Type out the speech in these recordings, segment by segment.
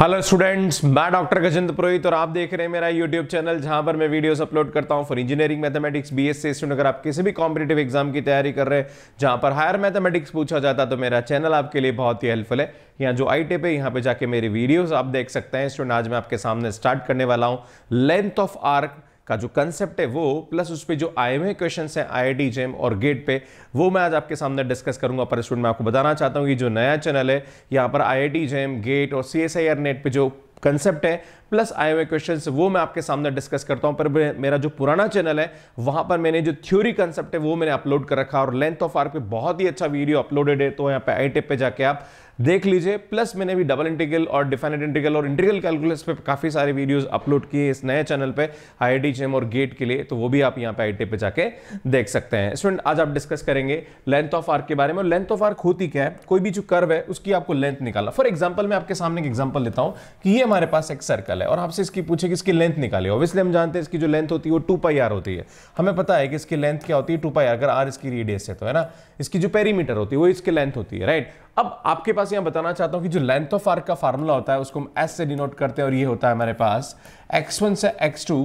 Hello students मैं doctor Gajendra Purohit और आप देख रहे हैं मेरा यूट्यूब चैनल जहां पर मैं वीडियोस अपलोड करता हूं फॉर इंजीनियरिंग मैथमेटिक्स बीएस से स्टूडेंट अगर आप किसी भी कॉम्पिटेटिव एग्जाम की तैयारी कर रहे हैं जहां पर हायर मैथमेटिक्स पूछा जाता है तो मेरा चैनल आपके लिए बहुत ही हेल्पफुल है यहाँ जो आई टेप है यहाँ पे जाके मेरी वीडियोज़ आप देख सकते हैं स्टूडेंट आज मैं आपके सामने स्टार्ट करने वाला हूँ लेंथ ऑफ आर्क का जो कंसेप्ट है वो प्लस उस पर जो आई एम क्वेश्चन हैं आई आई जेम और गेट पे वो मैं आज आपके सामने डिस्कस करूंगा पर स्टूडेंट मैं आपको बताना चाहता हूँ कि जो नया चैनल है यहाँ पर आई आई जेम गेट और C S I R net पर जो कंसेप्ट है प्लस आए हुए क्वेश्चन वो मैं आपके सामने डिस्कस करता हूं पर मेरा जो पुराना चैनल है वहां पर मैंने जो थ्योरी कंसेप्ट है वो मैंने अपलोड कर रखा और लेंथ ऑफ आर पे बहुत ही अच्छा वीडियो अपलोडेड है तो यहाँ पे आई टेप पे जाके आप देख लीजिए प्लस मैंने भी डबल इंटीग्रल और डिफाइनेट इंटीग्रल और इंटीग्रल कैलकुलस पे काफ़ी सारे वीडियोस अपलोड किए इस नए चैनल पे आई आई और गेट के लिए तो वो भी आप यहाँ पे आई पे जाके देख सकते हैं स्टूडेंट आज आप डिस्कस करेंगे लेंथ ऑफ आर्क के बारे में और लेंथ ऑफ आर्क होती क्या है कोई भी जो कर्व है उसकी आपको लेंथ निकाला फॉर एग्जाम्पल मैं आपके सामने एक एग्जाम्पल लेता हूँ कि ये हमारे पास एक सर्कल है और आपसे इसकी पूछे कि इसकी लेंथ निकाली ऑब्वियसली हम जानते हैं इसकी जो लेंथ होती है वो टू पाई आर होती है हमें पता है कि इसकी लेंथ क्या होती है टू पाई आर अगर आर इसकी रेडियस है तो है ना इसकी जो पेरीमीटर होती है वो इसकी लेंथ होती है राइट अब आपके पास पास यहाँ बताना चाहता हूँ कि जो लेंथ ऑफ आर्क का फार्मूला होता है उसको हम एस से डिनोट करते हैं और ये होता है हमारे पास एक्स वन से x two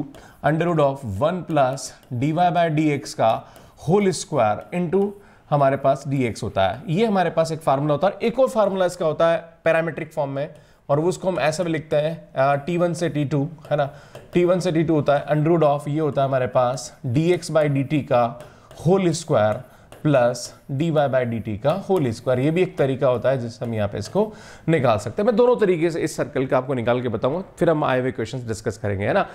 under root of one plus d y by d x का होल स्क्वायर इंटू हमारे पास डी एक्स होता है ये हमारे पास एक फार्मूला होता है एक और फार्मूला इसका होता है पैरामेट्रिक फॉर्म में और वो उसको हम ऐसे भी लिखते हैं टी वन से टी टू है ना टी वन से टी टू होता है अंडर रूड ऑफ ये होता है हमारे पास d x by d t का whole square plus d y by d t का होल स्क्वायर ये भी एक तरीका होता है जिससे हम यहाँ पे इसको निकाल सकते हैं मैं दोनों तरीके से इस सर्कल का आपको निकाल के बताऊंगा फिर हम आए हुए क्वेश्चन डिस्कस करेंगे है ना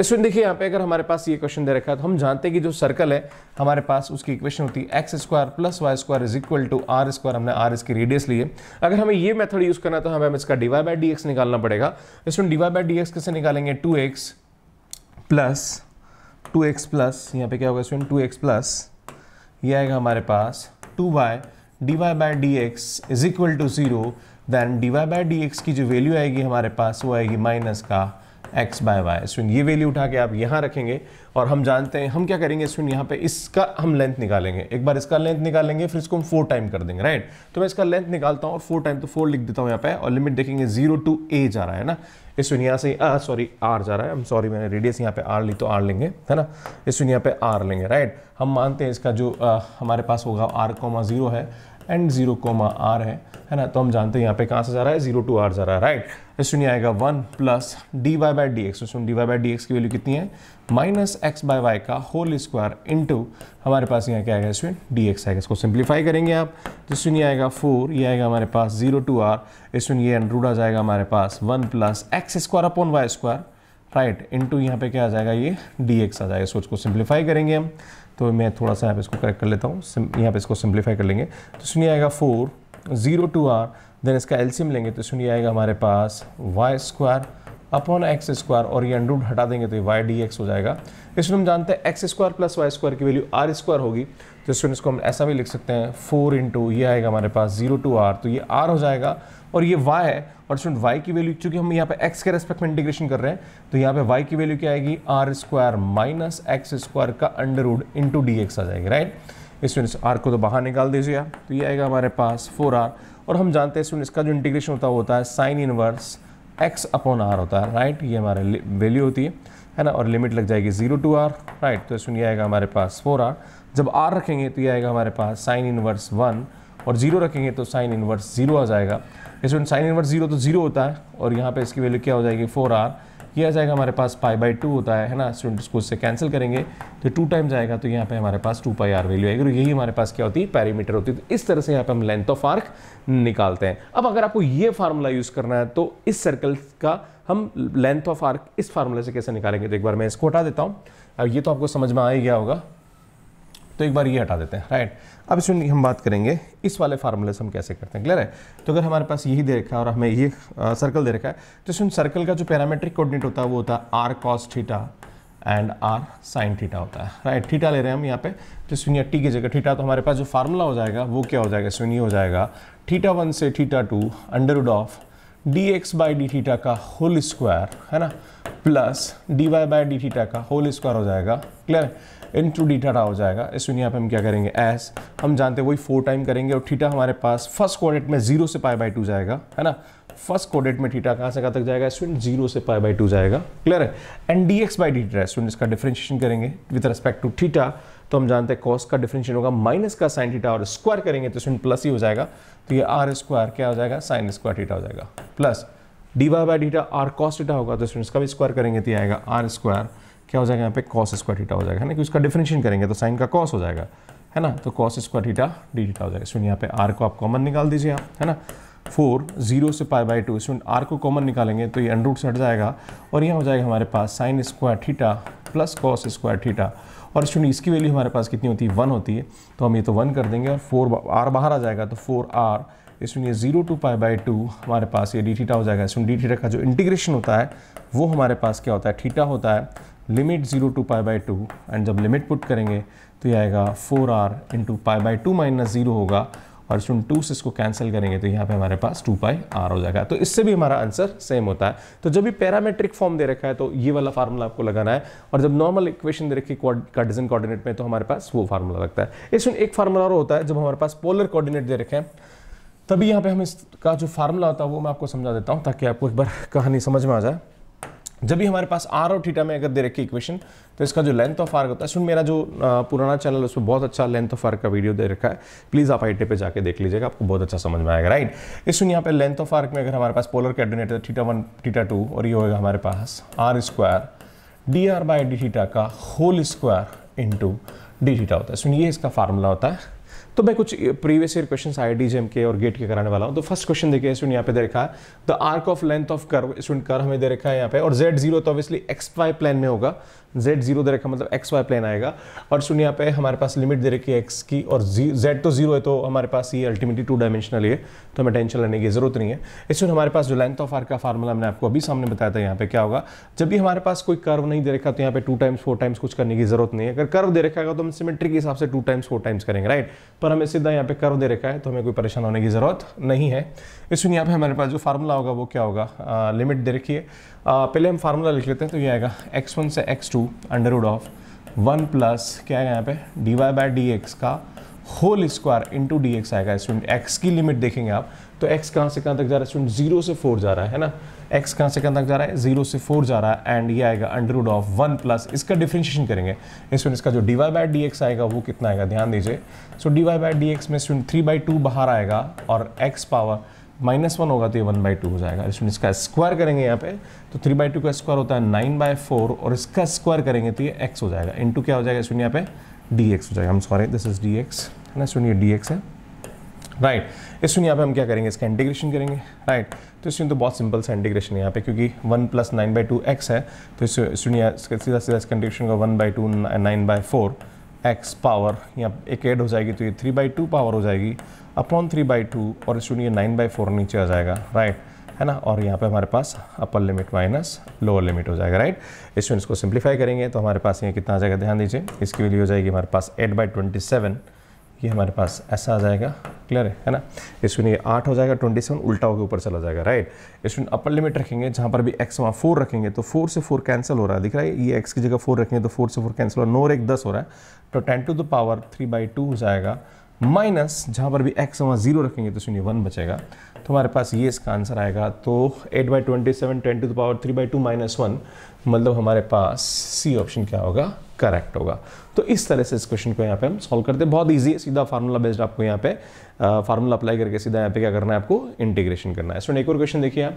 इसमें देखिए यहाँ पे अगर हमारे पास ये क्वेश्चन दे रखा है तो हम जानते हैं कि जो सर्कल है हमारे पास उसकी इक्वेशन होती है x square plus y square is equal to r square हमने आर इसकी रेडियस लिए अगर हमें ये मेथड यूज़ करना तो हमें इसका d y by d x निकालना पड़ेगा इसमें d y by d x कैसे निकालेंगे two x plus two x plus यहाँ पे क्या होगा इसमें टू एक्स प्लस ये आएगा हमारे पास two by d y by d x is equal to zero then d y by d x की जो वैल्यू आएगी हमारे पास वो आएगी माइनस का एक्स बाय वाई स्विन ये वैल्यू उठा के आप यहाँ रखेंगे और हम जानते हैं हम क्या करेंगे स्विन यहाँ पे इसका हम लेंथ निकालेंगे एक बार इसका लेंथ निकालेंगे फिर इसको हम फोर टाइम कर देंगे राइट तो मैं इसका लेंथ निकालता हूँ और फोर टाइम तो फोर लिख देता हूँ यहाँ पे और लिमिट देखेंगे जीरो टू ए जा रहा है ना स्विन यहाँ से सॉरी आर जा रहा है हम सॉरी मैंने रेडियस यहाँ पे आर ली तो आर लेंगे है ना स्विन यहाँ पे आर लेंगे राइट हम मानते हैं इसका जो आ, हमारे पास होगा आर कॉमा जीरो है एंड जीरो कोमा आर है है ना तो हम जानते हैं यहाँ पे कहाँ से जा रहा है जीरो टू आर जा रहा है राइट इस सुनिए आएगा one plus d y by d x तो सुन d y by d x की वैल्यू कितनी है माइनस एक्स बाई वाई का होल स्क्वायर इंटू हमारे पास यहाँ क्या आएगा स्वीन डी एक्स आएगा इसको सिंप्लीफाई करेंगे आप तो सुनिए आएगा फोर ये आएगा हमारे पास जीरो टू आर इस ये रूट आ जाएगा हमारे पास one plus x square upon y square right into यहाँ पे क्या आ जाएगा ये डी एक्स आ जाएगा इसको सिंप्लीफाई करेंगे हम तो मैं थोड़ा सा यहाँ पे इसको करेक्ट कर लेता हूँ यहाँ पे इसको सिंप्लीफाई कर लेंगे तो सुनिए आएगा four zero to r then इसका एल्सियम लेंगे तो सुनिए आएगा हमारे पास y square upon x square और ये अंडरूट हटा देंगे तो ये वाई डी एक्स हो जाएगा इसमें हम जानते हैं x square plus y square की वैल्यू आर स्क्वायर होगी स्टूडेंट्स तो इसको हम ऐसा भी लिख सकते हैं फोर इंटू ये आएगा हमारे पास जीरो टू आर तो ये आर हो जाएगा और ये वाई है और स्टूडेंट वाई की वैल्यू चूंकि हम यहाँ पे एक्स के रेस्पेक्ट में इंटीग्रेशन कर रहे हैं तो यहाँ पे वाई की वैल्यू क्या आएगी r square minus x square का अंडरवुड इंटू डी एक्स आ जाएगी राइट स्टूडेंट्स आर को तो बाहर निकाल दीजिए आप तो ये आएगा हमारे पास फोर आर और हम जानते हैं स्टूडेंट्स का जो इंटीग्रेशन होता है वो होता है sine inverse x upon r होता है राइट ये हमारे वैल्यू होती है है ना और लिमिट लग जाएगी जीरो टू आर राइट तो इसमें आएगा हमारे पास फोर आर जब आर रखेंगे तो ये आएगा हमारे पास साइन इनवर्स वन और जीरो रखेंगे तो साइन इनवर्स जीरो आ जाएगा जैसे साइन इनवर्स जीरो तो जीरो होता है और यहाँ पे इसकी वैल्यू क्या हो जाएगी फोर आर ये आ जाएगा हमारे पास पाई बाई टू होता है है ना स्टूडेंट इसको उससे कैंसिल करेंगे तो टू टाइम जाएगा तो यहाँ पे हमारे पास टू पाई आर वैल्यू आएगी और यही हमारे पास क्या होती है पैरीमीटर होती है तो इस तरह से यहाँ पे हम लेंथ ऑफ आर्क निकालते हैं अब अगर आपको ये फार्मूला यूज़ करना है तो इस सर्कल का हम लेंथ ऑफ आर्क इस फार्मूला से कैसे निकालेंगे तो एक बार मैं इसको हटा देता हूँ अब ये तो आपको समझ में आ ही गया होगा तो एक बार ये हटा देते हैं राइट अब इसमें हम बात करेंगे इस वाले फार्मूले से हम कैसे करते हैं क्लियर है तो अगर हमारे पास यही दे रखा है और हमें ये सर्कल दे रखा है तो इसमें सर्कल का जो पैरामेट्रिक कोऑर्डिनेट होता है वो होता है r cos theta and r sine theta होता है राइट थीटा ले रहे हैं हम यहाँ पे तो स्विनिया टी की जगह ठीटा तो हमारे पास जो फार्मूला हो जाएगा वो क्या हो जाएगा स्विनी हो जाएगा ठीटा वन से theta two under root of d x by d theta का होल स्क्वायर है ना plus d y by d theta का होल स्क्वायर हो जाएगा क्लियर है इन टू डी टाटा हो जाएगा इस यहाँ पे हम क्या करेंगे एस हम जानते हैं वही फोर टाइम करेंगे और थीटा हमारे पास फर्स्ट क्वाड्रेट में जीरो से पाई बाय टू जाएगा है ना फर्स्ट कोडेट में थीटा कहाँ से कहाँ तक जाएगा स्टूडेंट जीरो से पाई बाई टू जाएगा क्लियर है and d x by d student इसका डिफ्रेंशिएशन करेंगे विद रेस्पेक्ट टू थीटा तो हम जानते हैं कॉस का डिफ्रेंशिएशन होगा माइनस का साइन थीटा और स्क्वायर करेंगे तो स्टूडेंट प्लस ही हो जाएगा तो ये आर स्क्वायर क्या हो जाएगा साइन स्क्वायर थीटा हो जाएगा plus d y by d theta r cos theta होगा तो स्टूडेंट इसका भी स्क्वायर करेंगे तो आएगा आर स्क्वायर क्या हो जाएगा यहाँ पे कॉस स्क्वायर थीटा हो जाएगा है ना कि उसका डिफिनेशन करेंगे तो साइन का कॉस हो जाएगा है ना तो cos square theta d theta हो जाएगा स्टूडेंट यहाँ पे आर को आप कॉमन निकाल दीजिए आप है ना फोर जीरो से पाई बाई टू इसमें आर को कॉमन निकालेंगे तो ये अनरूट से हट जाएगा और यहाँ हो जाएगा हमारे पास sine square theta plus cos square theta और स्टूडेंट इसकी वैल्यू हमारे पास कितनी होती है वन होती है तो हम ये तो वन कर देंगे और फोर आर बाहर आ जाएगा तो फोर आर इसमें ये zero to pi by two हमारे पास ये डी थीटा हो जाएगा इसमें डी थीटा का जो इंटीग्रेशन होता है वो हमारे पास क्या होता है थीटा होता है limit zero to pi by two and जब लिमिट पुट करेंगे तो ये आएगा four r into pi by two minus zero होगा और इसमें टू से इसको कैंसिल करेंगे तो यहाँ पे हमारे पास टू पाई आर हो जाएगा तो इससे भी हमारा आंसर सेम होता है तो जब भी पैरामेट्रिक फॉर्म दे रखा है तो ये वाला फार्मूला आपको लगाना है और जब नॉर्मल इक्वेशन दे रखी कार्टिजन कोऑर्डिनेट में तो हमारे पास वो फार्मूला लगता है इसमें एक फार्मूला और होता है जब हमारे पास पोलर कोऑर्डिनेट दे रखे हैं तभी यहाँ पे हम इसका जो फार्मूला होता है वो मैं आपको समझा देता हूँ ताकि आपको एक बार कहानी समझ में आ जाए जब भी हमारे पास आर और थीटा में अगर दे रखी इक्वेशन तो इसका जो लेंथ ऑफ आर्क होता है सुन मेरा जो पुराना चैनल उसमें बहुत अच्छा लेंथ ऑफ आर्क का वीडियो दे रखा है प्लीज़ आप आईटे पे जाके देख लीजिएगा आपको बहुत अच्छा समझ में आएगा राइट इस सुन यहाँ पे लेंथ ऑफ आर्क में अगर हमारे पास पोलर कैडिनेट है तो थीटा वन थीटा टू और ये होगा हमारे पास r square d r by d theta का whole square into d theta होता है सुनिए इसका फार्मूला होता है तो मैं कुछ previous year question I D JAM के और गेट के कराने वाला हूँ तो फर्स्ट क्वेश्चन देखिए स्टूडेंट यहाँ पे दे रखा है the arc of length of curve student कर हमें दे रखा है यहाँ पे और जेड जीरो तो ऑब्वियसली एक्स वाई प्लान में होगा जेड जीरो दे रखा मतलब एक्स वाई प्लेन आएगा और शून्य यहाँ पे हमारे पास लिमिट दे रखी है एक्स की और जेड तो जीरो है तो हमारे पास ये अल्टीमेटली टू डायमेंशनल है तो हमें टेंशन लेने की जरूरत नहीं है इसमें हमारे पास जो लेंथ ऑफ आर का फार्मूला हमने आपको अभी सामने बताया था यहाँ पे क्या होगा जब भी हमारे पास कोई कर्व नहीं दे रखा तो यहाँ पे टू टाइम्स फोर टाइम्स कुछ करने की जरूरत नहीं है अगर कर्व दे रखा है तो हम सिमेट्री के हिसाब से टू टाइम्स फोर टाइम्स करेंगे राइट पर हमें सीधा यहाँ पे कर्व दे रखा है तो हमें कोई परेशान होने की जरूरत नहीं है इसमें यहाँ पे हमारे पास जो फार्मूला होगा वो क्या होगा लिमिट दे रखिए पहले हम फार्मूला लिख लेते हैं तो ये आएगा एक्स से x two two under root of one plus क्या है यहाँ पे d y by d x का whole square into d x आएगा स्टूडेंट एक्स की लिमिट देखेंगे आप तो एक्स कहाँ से कहाँ तक जा रहा है स्टूडेंट जीरो से फोर जा रहा है ना एक्स कहाँ से कहाँ तक जा रहा है जीरो से फोर जा रहा है एंड ये आएगा under root of one plus इसका डिफ्रेंशिएशन करेंगे स्टूडेंट इसका जो d y by d x आएगा वो कितना आएगा ध्यान दीजिए so d y by d x में स्टूडेंट थ्री बाई टू बाहर आएगा और एक्स पावर माइनस वन होगा तो ये वन बाई टू हो जाएगा इसमें इसका स्क्वायर करेंगे यहाँ पे तो थ्री बाई टू का स्क्वायर होता है नाइन बाय फोर और इसका स्क्वायर करेंगे तो ये एक्स हो जाएगा इंटू क्या हो जाएगा इसमें यहाँ पे डी एक्स हो जाएगा हम sorry this is d x है ना सुनिए डी एक्स है राइट इसमें यहाँ पे हम क्या करेंगे इसका इंटीग्रेशन करेंगे राइट तो इसमें तो बहुत सिंपल सा इंटीग्रेशन है यहाँ पे क्योंकि one plus nine by two x है तो सुनिए सीधा सीधा इसका इंटीग्रेशन का one by two nine by four x power यहाँ एक ऐड हो जाएगी तो ये थ्री बाई टू पावर हो जाएगी अपॉन थ्री बाई टू और स्टूडेंट ये नाइन बाई फोर नीचे आ जाएगा राइट है ना और यहाँ पे हमारे पास upper limit minus lower limit हो जाएगा राइट इसमें को सिंप्लीफाई करेंगे तो हमारे पास ये कितना आ जाएगा ध्यान दीजिए इसकी वैल्यू हो जाएगी हमारे पास एट बाई ट्वेंटी सेवन ये हमारे पास ऐसा आ जाएगा क्लियर है है ना स्टूडेंट ये आठ हो जाएगा ट्वेंटी सेवन उल्टा होकर ऊपर चला जाएगा राइट स्टूडेंट अपर लिमिट रखेंगे जहाँ पर भी एक्स वहाँ फोर रखेंगे तो फोर से फोर कैंसिल हो रहा है दिख रहा है ये एक्स की जगह फोर रखेंगे तो फोर से फोर कैंसिल हो रहा है नोर एक दस हो रहा है तो ten to the power three by two हो जाएगा माइनस जहाँ पर भी एक्स वहाँ जीरो रखेंगे तो शून्य वन बचेगा तो हमारे पास ये इसका आंसर आएगा तो eight by twenty seven ten to power three by two minus one मतलब हमारे पास सी ऑप्शन क्या होगा करेक्ट होगा तो इस तरह से इस क्वेश्चन को यहाँ पे हम सॉल्व करते हैं बहुत ईजी है सीधा फार्मूला बेस्ड आपको यहाँ पे फार्मूला अप्लाई करके सीधा यहाँ पे क्या करना है आपको इंटीग्रेशन करना है सो एक और क्वेश्चन देखिए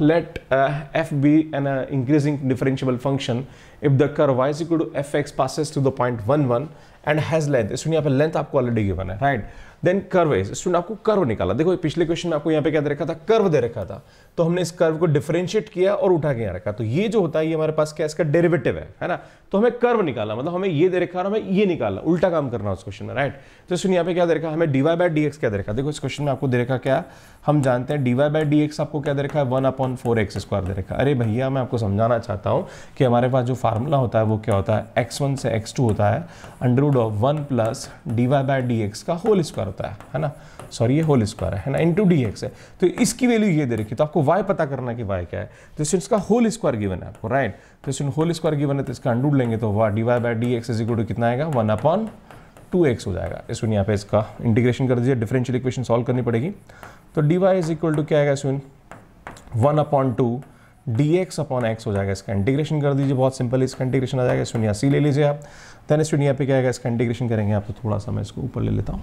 let f be an increasing differentiable function if the curve y is equal to f x passes to the point one one and has length इसमें यहाँ पे लेंथ आपको ऑलरेडी गिवन है right right? Then curve is student आपको curve निकाला देखो पिछले question में आपको यहाँ पे क्या दे रखा था कर्व दे रखा था तो हमने इस कर्व को डिफरेंशिएट किया और उठा के यहाँ रखा तो ये जो होता है ये हमारे पास क्या इसका डेरिवेटिव है है ना तो हमें कर्व निकाला मतलब हमें ये दे रखा और हमें ये निकाला उल्टा काम करना उस क्वेश्चन में राइट तो स्टूडेंट यहाँ पे क्या दे रखा हमें डीवाई बाई डी क्या दे रखा देखो इस क्वेश्चन में आपको दे रखा क्या हम जानते हैं डीवाई बाई डी आपको क्या दे रखा है one upon four x square दे रखा अरे भैया मैं आपको समझाना चाहता हूँ कि हमारे पास जो फार्मूला होता है वो क्या होता है एक्स वन से एक्स टू होता है under of one plus d y by d x का होल स्क्वायर स्क्वायर होता है है ना सॉरी ये होल स्क्वायर है ना इंटू डी एक्स है तो इसकी वैल्यू ये दे रखी तो आपको वाई पता करना कि वाई क्या है तो इसमें इसका होल स्क्वायर गिवन है आपको राइट तो इसमें होल स्क्वायर गिवन है तो इसका अंडूड लेंगे तो y d y by d x is equal to कितना आएगा वन अपॉन टू एक्स हो जाएगा इसमें यहाँ पे इसका इंटीग्रेशन कर दीजिए डिफरेंशियल इक्वेशन सॉल्व करनी पड़ेगी तो d y is equal to क्या आएगा इसमें one upon two d x upon x हो जाएगा इसका इंटीग्रेशन कर दीजिए बहुत सिंपल इसका इंटीग्रेशन आ जाएगा इसमें यहाँ सी ले लीजिए आप देन इसमें यहाँ पे क्या आएगा इसका इंटीग्रेशन करेंगे आप तो थोड़ा सा मैं इसको ऊपर ले लेता हूँ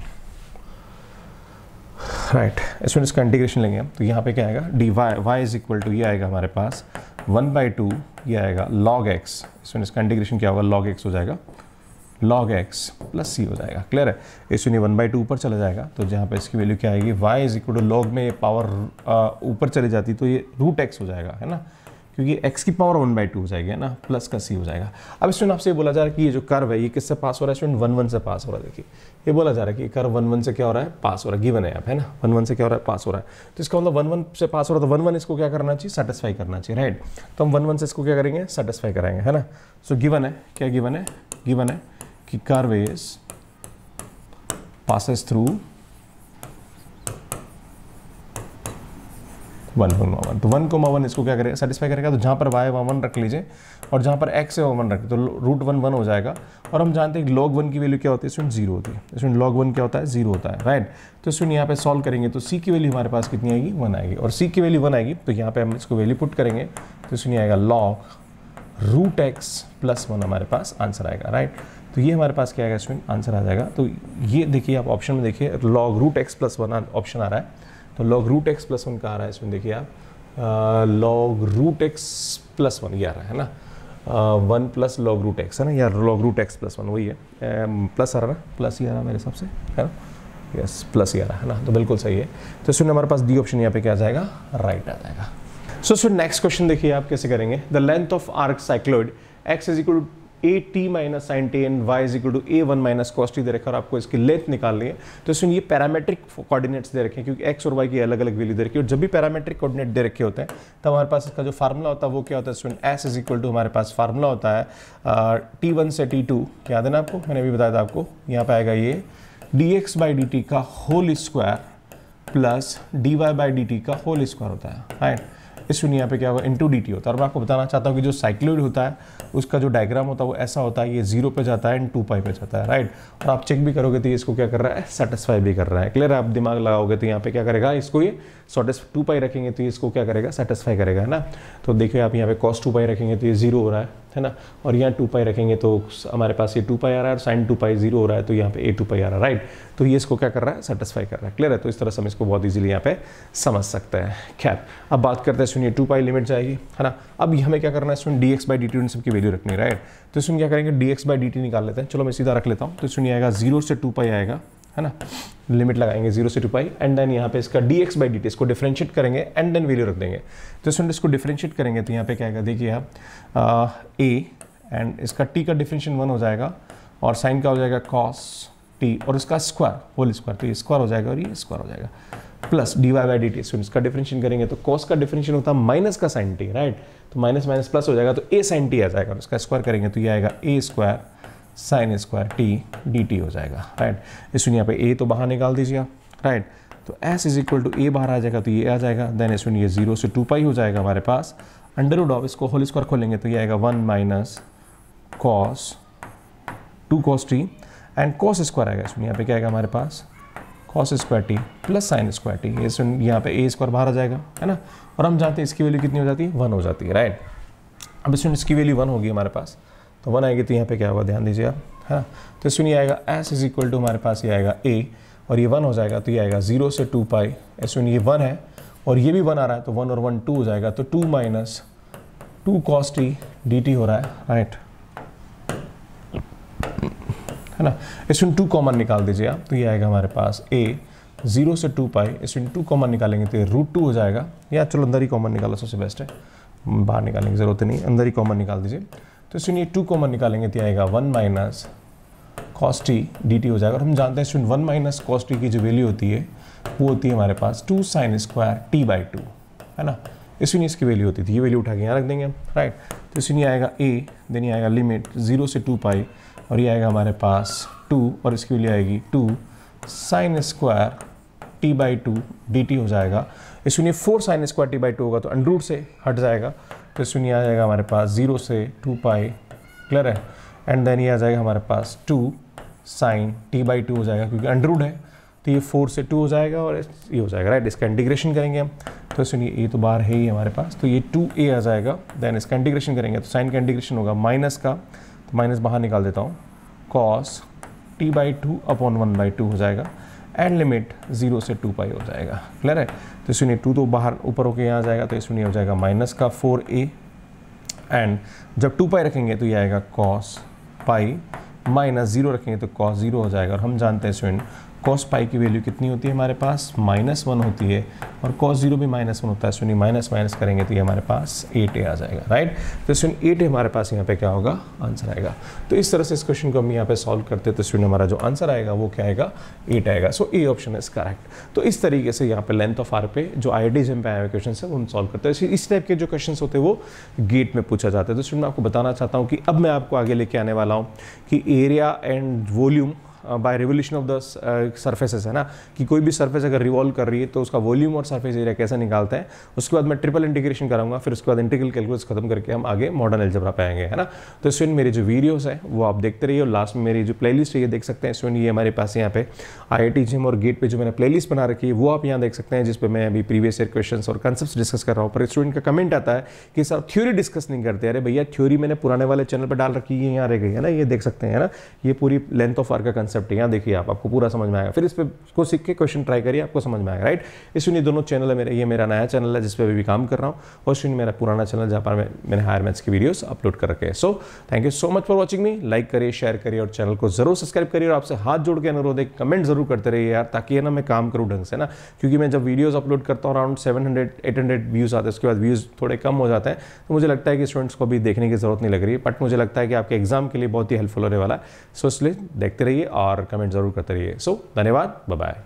राइट इसमें इसका इंटीग्रेशन लेंगे हम तो यहाँ पे क्या आएगा d y y is equal to ये आएगा हमारे पास वन बाई टू ये आएगा लॉग एक्स इसमें इसका इंटीग्रेशन क्या होगा लॉग एक्स हो जाएगा लॉग एक्स प्लस सी हो जाएगा क्लियर है इसमें वन बाई टू ऊपर चला जाएगा तो जहाँ पे इसकी वैल्यू क्या आएगी y is equal to log में ये पावर uh, ऊपर चली जाती तो ये रूट एक्स हो जाएगा है ना क्योंकि x की पावर वन बाई टू हो जाएगी है ना प्लस का c हो जाएगा अब स्टूडेंट आपसे ये बोला जा रहा है कि ये जो कर्व है ये किससे पास हो रहा है स्टूडेंट वन वन से पास हो रहा है देखिए ये बोला जा रहा है कि कर्व वन वन से क्या हो रहा है पास हो रहा है गिवन है आप है ना वन वन से क्या हो रहा है पास हो रहा है तो इसका मतलब वन वन से पास हो रहा है तो वन वन इसको क्या करना चाहिए सेटिस्फाई करना चाहिए राइट तो हम वन वन से इसको क्या करेंगे सेटिस्फाई कराएंगे है ना सो गिवन है क्या गिवन है गिवन है कि curve is passes through one comma one तो वन कोमा वन इसको क्या करेगा सेटिस्फाई करेगा तो जहाँ पर वाई वा वन रख लीजिए और जहाँ पर एक्स है वा वन रखें तो रूट वन वन हो जाएगा और हम जानते हैं लॉग वन की वैल्यू क्या होती है स्टूडेंट जीरो होती है स्टूडेंट लॉग वन क्या होता है जीरो होता है राइट तो स्टूडेंट यहाँ पे सॉल्व करेंगे तो सी की वैल्यू हमारे पास कितनी आएगी वन आएगी और सी की वैल्यू वन आएगी तो यहाँ पर हम इसको वैल्यू पुट करेंगे तो स्टूडेंट आएगा log root x plus one हमारे पास आंसर आएगा राइट तो ये हमारे पास क्या आएगा स्टूडेंट आंसर आ जाएगा तो ये देखिए आप ऑप्शन में देखिए log root x plus one option आ रहा है तो log root x plus one कहाँ आ रहा है इसमें देखिए आप log root x plus one ये आ रहा है ना one plus log root x है ना या log root x plus one वही है प्लस आ रहा ना प्लस ही आ रहा है मेरे हिसाब से है ना यस प्लस ही आ रहा है ना तो बिल्कुल सही है तो इसमें हमारे पास डी ऑप्शन यहाँ पे क्या आ जाएगा राइट आ जाएगा सो सो नेक्स्ट क्वेश्चन देखिए आप कैसे करेंगे the length of arc cycloid x is equal a t minus sine t and y is equal to a one minus cos t दे रखा और आपको इसकी लेंथ निकालनी है तो इसमें ये पैरामेट्रिक कोऑर्डिनेट्स दे रखे हैं क्योंकि एक्स और वाई की अलग अलग वैल्यू दे रखी है और जब भी पैरामेट्रिक कोऑर्डिनेट दे रखे होते हैं तब हमारे पास इसका जो फार्मूला होता है वो क्या होता है student s is equal to हमारे पास फार्मूला होता है टी वन से टी टू याद है ना आपको मैंने अभी बताया था आपको यहाँ पर आएगा ये d x by d t का whole square plus d y by d t का होल स्क्वायर होता है राइट इस यूनिया पे क्या होगा इंटू डी होता है और मैं आपको बताना चाहता हूँ कि जो साइक्लोइड होता है उसका जो डायग्राम होता है वो ऐसा होता है ये जीरो पे जाता है एंड टू पाई पे जाता है राइट और आप चेक भी करोगे तो ये इसको क्या कर रहा है सेटिस्फाई भी कर रहा है क्लियर आप दिमाग लगाओगे तो यहाँ पे क्या करेगा इसको ये सॉटिस टू पाई रखेंगे तो ये इसको क्या करेगा सेटिस्फाई करेगा है ना तो देखिए आप यहाँ पे कॉस्ट टू पाई रखेंगे तो ये जीरो हो रहा है है ना और यहाँ टू पाई रखेंगे तो हमारे पास ये टू पाई आ रहा है और साइन टू पाई जीरो हो रहा है तो यहाँ पे ए टू पाई आ रहा है राइट तो ये इसको क्या कर रहा है सेटिस्फाई कर रहा है क्लियर है तो इस तरह से हम इसको बहुत ईजिली यहाँ पे समझ सकते हैं खैर अब बात करते हैं सुनिए टू पाई लिमिट जाएगी है ना अब हमें क्या करना है सुन d x by d t सबकी वैल्यू रखनी राइट तो इसमें क्या करेंगे d x by d t निकाल लेते हैं चलो मैं सीधा रख लेता हूँ तो सुनिए आएगा जीरो से टू पाई आएगा है ना लिमिट लगाएंगे जीरो से टू पाई एंड देन यहाँ पे इसका d x by d t इसको डिफ्रेंशिएट करेंगे एंड देन वैल्यू रख देंगे तो इसमें इसको डिफ्रेंशिएट करेंगे तो यहाँ पे क्या आएगा देखिए आप ए एंड इसका टी का डिफ्रेंशिएशन वन हो जाएगा और साइन का हो जाएगा कॉस टी और इसका स्क्वायर होल स्क्वायर तो ये स्क्वायर हो जाएगा और ये स्क्वायर हो जाएगा plus d y by d t so इसका डिफ्रेंशिएशन करेंगे तो कॉस का डिफ्रेंशिएशन होता है माइनस का साइन टी राइट तो माइनस माइनस प्लस हो जाएगा तो ए साइन टी आ जाएगा उसका स्क्वायर करेंगे तो ये आएगा a square sine square t d t हो जाएगा राइट इसमें यहाँ पे ए तो बाहर निकाल दीजिए आप राइट तो s is equal to a बाहर आ जाएगा तो ये आ जाएगा देन इसमें ये जीरो से टू पाई हो जाएगा हमारे पास अंडर उड ऑफ इसको होल स्क्वायर खोलेंगे तो ये आएगा one minus cos two cos t and cos square आएगा इसमें यहाँ पे क्या आएगा हमारे पास cos square t plus sine square t ये सुन यहाँ पे ए स्क्वायर बाहर आ जाएगा है ना और हम जानते हैं इसकी वैल्यू कितनी हो जाती है वन हो जाती है राइट अब इसमें इसकी वैल्यू वन होगी हमारे पास तो वन आएगी तो यहाँ पे क्या होगा ध्यान दीजिए आप है ना तो इसमें आएगा एस इज इक्वल टू हमारे पास ये आएगा ए और ये वन हो जाएगा तो ये आएगा जीरो से टू पाई एसविन ये वन है और ये भी वन आ रहा है तो वन और वन टू हो जाएगा तो two minus two cos t d t हो रहा है राइट है ना इसमें टू कॉमन निकाल दीजिए आप तो ये आएगा हमारे पास ए जीरो से टू पाई इसमें टू कॉमन निकालेंगे तो रूट टू हो जाएगा या चलो अंदर ही कॉमन निकालो सबसे बेस्ट है बाहर निकालने की जरूरत नहीं अंदर ही कॉमन निकाल दीजिए तो स्टूडेंट ये टू कॉमन निकालेंगे तो आएगा one minus cos t d t हो जाएगा और हम जानते हैं स्टूडेंट वन माइनस कॉस्टी की जो वैल्यू होती है वो होती है हमारे पास two sine square t by two है ना इसलिए इसकी वैल्यू होती थी ये वैल्यू उठा के यहाँ रख देंगे हम राइट तो इसलिए आएगा ए देन ये आएगा लिमिट जीरो से टू पाई और ये आएगा हमारे पास टू और इसकी वैल्यू आएगी two sine square t by two d t हो जाएगा सुनिए four sine square t by two होगा तो अंडरूट से हट जाएगा क्वेश्चन ये आ जाएगा हमारे पास जीरो से टू पाई क्लियर है एंड देन ये आ जाएगा हमारे पास two sine t by two हो जाएगा क्योंकि अंडरूड है तो ये फोर से टू हो जाएगा और ये हो जाएगा राइट इसका इंटीग्रेशन करेंगे हम तो सुनिए ये तो बाहर है ही हमारे पास तो ये टू ए आ जाएगा देन इसका इंटीग्रेशन करेंगे तो साइन का इंटीग्रेशन होगा माइनस का तो माइनस बाहर निकाल देता हूँ cos t by two upon one by two हो जाएगा एंड लिमिट जीरो से टू पाई हो जाएगा क्लियर है तो इसमें टू तो बाहर ऊपर होकर यहाँ जाएगा तो इसमें हो जाएगा माइनस का फोर ए एंड जब टू पाई रखेंगे तो ये आएगा कॉस पाई माइनस जीरो रखेंगे तो कॉस जीरो हो जाएगा और हम जानते हैं इस कॉस पाई की वैल्यू कितनी होती है हमारे पास माइनस वन होती है और कॉस जीरो भी माइनस वन होता है सुनिए माइनस माइनस करेंगे तो ये हमारे पास एट ए आ जाएगा राइट तो सुन एट ए हमारे पास यहाँ पे क्या होगा आंसर आएगा तो इस तरह से इस क्वेश्चन को हम यहाँ पे सॉल्व करते हैं तो सुनिए हमारा जो आंसर आएगा वो क्या आएगा एट आएगा so a option is correct तो इस तरीके से यहाँ पे लेंथ ऑफ आर पे जो आई डी जिम पे आए हुए क्वेश्चन है उन सॉल्व करते हैं इस टाइप के जो क्वेश्चन होते हैं वो गेट में पूछा जाता है तो सुन मैं आपको बताना चाहता हूँ कि अब मैं आपको आगे लेके आने वाला हूँ कि area and volume by revolution of the surfaces है ना कि कोई भी सर्फेस अगर रिवॉल्व कर रही है तो उसका वॉल्यूम और सर्फेस एरिया कैसे निकालते हैं उसके बाद मैं ट्रिपल इंटीग्रेशन कराऊंगा फिर उसके बाद इंटीग्रल कैलकुलस खत्म करके हम आगे मॉडर्न एल्जब्रा पाएंगे है ना तो इस मेरे जो वीडियोस है वो आप देखते रहिए और लास्ट में मेरी जो प्ले है ये देख सकते हैं स्विन ये हमारे पास यहाँ पे आई जिम और गेट पर जो मैंने प्लेलिस्ट बना रखी है वो आप यहाँ देख सकते हैं जिसपे मैं अभी प्रीवियस ईयर क्वेश्चन और कंसेप्ट डिस्कस कर रहा हूँ पर स्टूडेंट का कमेंट आता है कि सर थ्योरी डिस्कस नहीं करते अरे भैया थ्योरी मैंने पुराने वाले चैनल पर डाल रखी है यहाँ रह गई है ना ये देख सकते हैं ना ये पूरी लेंथ ऑफ आर का कंसेप्ट कंसेप्ट है यहाँ देखिए आप आपको पूरा समझ में आएगा फिर इस पर को सीख के क्वेश्चन ट्राई करिए आपको समझ में आएगा राइट इसलिए दोनों चैनल है मेरे ये मेरा नया चैनल है जिस पर भी काम कर रहा हूँ और सुनिए मेरा पुराना चैनल जहाँ पर मैंने हायर मैथ्स की वीडियोज अपलोड कर रखे हैं so thank you so much for watching me like करिए शेयर करिए और चैनल को जरूर सब्सक्राइब करिए और आपसे हाथ जोड़ के अनुरोध है कमेंट जरूर करते रहिए यार ताकि ना मैं काम करूँ ढंग से ना क्योंकि मैं जब वीडियोज़ अपलोड करता हूँ अराउंड सेवन हंड्रेड व्यूज़ आते हैं उसके बाद व्यूज़ थोड़े कम हो जाते हैं तो मुझे लगता है कि स्टूडेंट्स को भी देखने की जरूरत नहीं लग रही बट मुझे लगता है कि आपके एग्जाम के लिए बहुत ही हेल्पफुल होने वाला है सो इसलिए देखते रहिए और कमेंट ज़रूर करते रहिए सो धन्यवाद बाय